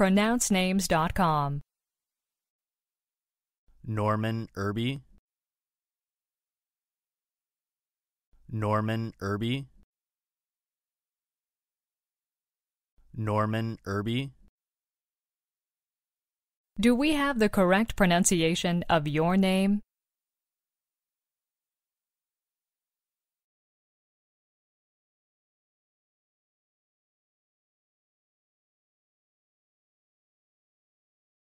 pronouncenames.com. Norman Irby Norman Irby Norman Irby Do we have the correct pronunciation of your name?